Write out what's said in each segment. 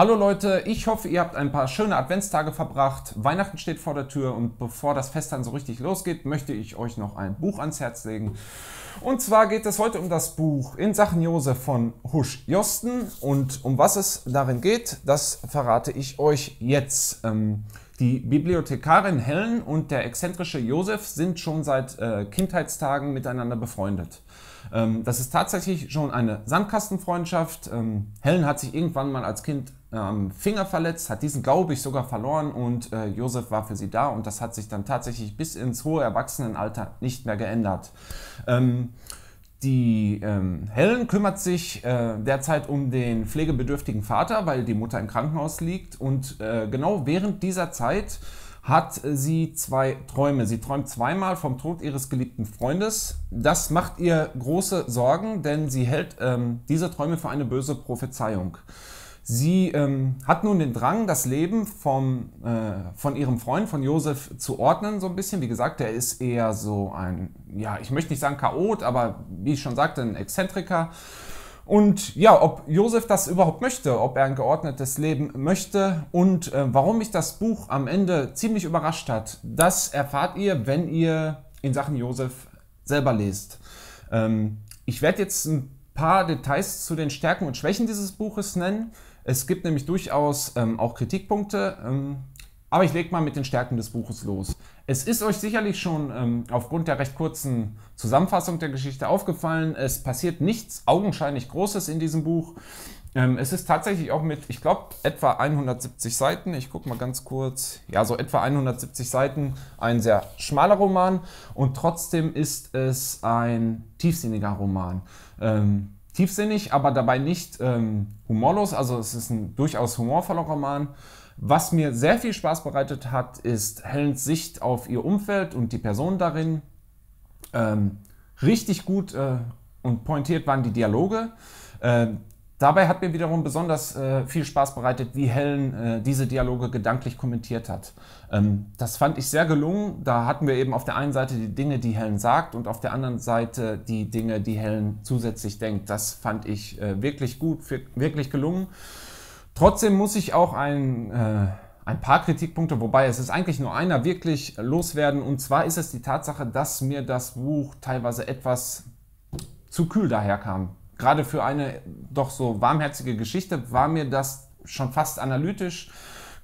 Hallo Leute, ich hoffe, ihr habt ein paar schöne Adventstage verbracht. Weihnachten steht vor der Tür und bevor das Fest dann so richtig losgeht, möchte ich euch noch ein Buch ans Herz legen. Und zwar geht es heute um das Buch In Sachen Josef von Husch Josten und um was es darin geht, das verrate ich euch jetzt. Ähm, die Bibliothekarin Helen und der exzentrische Josef sind schon seit äh, Kindheitstagen miteinander befreundet ähm, das ist tatsächlich schon eine Sandkastenfreundschaft. Ähm, Helen hat sich irgendwann mal als Kind ähm, Finger verletzt, hat diesen, glaube ich, sogar verloren und äh, Josef war für sie da und das hat sich dann tatsächlich bis ins hohe Erwachsenenalter nicht mehr geändert. Ähm, die ähm, Helen kümmert sich äh, derzeit um den pflegebedürftigen Vater, weil die Mutter im Krankenhaus liegt. Und äh, genau während dieser Zeit hat sie zwei Träume. Sie träumt zweimal vom Tod ihres geliebten Freundes. Das macht ihr große Sorgen, denn sie hält ähm, diese Träume für eine böse Prophezeiung. Sie ähm, hat nun den Drang, das Leben vom, äh, von ihrem Freund, von Josef, zu ordnen, so ein bisschen. Wie gesagt, er ist eher so ein, ja, ich möchte nicht sagen Chaot, aber wie ich schon sagte, ein Exzentriker. Und ja, ob Josef das überhaupt möchte, ob er ein geordnetes Leben möchte und äh, warum mich das Buch am Ende ziemlich überrascht hat, das erfahrt ihr, wenn ihr in Sachen Josef selber lest. Ähm, ich werde jetzt ein paar Details zu den Stärken und Schwächen dieses Buches nennen. Es gibt nämlich durchaus ähm, auch Kritikpunkte, ähm, aber ich lege mal mit den Stärken des Buches los. Es ist euch sicherlich schon ähm, aufgrund der recht kurzen Zusammenfassung der Geschichte aufgefallen. Es passiert nichts augenscheinlich Großes in diesem Buch. Ähm, es ist tatsächlich auch mit, ich glaube, etwa 170 Seiten. Ich gucke mal ganz kurz. Ja, so etwa 170 Seiten. Ein sehr schmaler Roman. Und trotzdem ist es ein tiefsinniger Roman. Ähm, tiefsinnig, aber dabei nicht ähm, humorlos. Also es ist ein durchaus humorvoller Roman. Was mir sehr viel Spaß bereitet hat, ist Helens Sicht auf ihr Umfeld und die Person darin. Ähm, richtig gut äh, und pointiert waren die Dialoge. Ähm, Dabei hat mir wiederum besonders äh, viel Spaß bereitet, wie Helen äh, diese Dialoge gedanklich kommentiert hat. Ähm, das fand ich sehr gelungen. Da hatten wir eben auf der einen Seite die Dinge, die Helen sagt und auf der anderen Seite die Dinge, die Helen zusätzlich denkt. Das fand ich äh, wirklich gut, wirklich gelungen. Trotzdem muss ich auch ein, äh, ein paar Kritikpunkte, wobei es ist eigentlich nur einer, wirklich loswerden. Und zwar ist es die Tatsache, dass mir das Buch teilweise etwas zu kühl daherkam gerade für eine doch so warmherzige Geschichte war mir das schon fast analytisch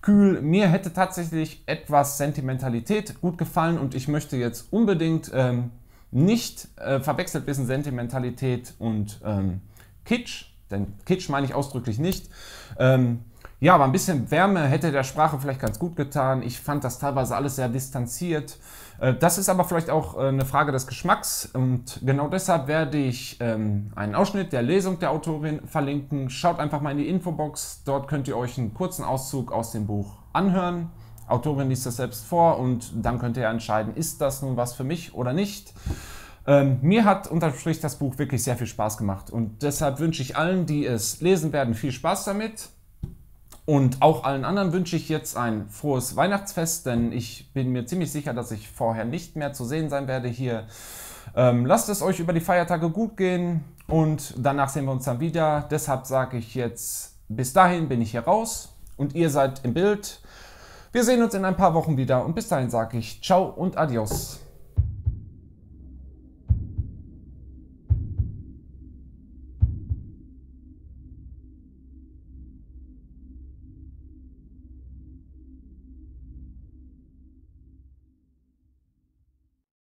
kühl. Mir hätte tatsächlich etwas Sentimentalität gut gefallen und ich möchte jetzt unbedingt ähm, nicht äh, verwechselt wissen Sentimentalität und ähm, Kitsch, denn Kitsch meine ich ausdrücklich nicht. Ähm, ja, aber ein bisschen Wärme hätte der Sprache vielleicht ganz gut getan. Ich fand das teilweise alles sehr distanziert. Äh, das ist aber vielleicht auch äh, eine Frage des Geschmacks und genau deshalb werde ich ähm, einen Ausschnitt der Lesung der Autorin verlinken. Schaut einfach mal in die Infobox, dort könnt ihr euch einen kurzen Auszug aus dem Buch anhören. Autorin liest das selbst vor und dann könnt ihr entscheiden, ist das nun was für mich oder nicht. Ähm, mir hat unterm Strich das Buch wirklich sehr viel Spaß gemacht und deshalb wünsche ich allen, die es lesen werden, viel Spaß damit. Und auch allen anderen wünsche ich jetzt ein frohes Weihnachtsfest, denn ich bin mir ziemlich sicher, dass ich vorher nicht mehr zu sehen sein werde hier. Ähm, lasst es euch über die Feiertage gut gehen und danach sehen wir uns dann wieder. Deshalb sage ich jetzt, bis dahin bin ich hier raus und ihr seid im Bild. Wir sehen uns in ein paar Wochen wieder und bis dahin sage ich ciao und adios.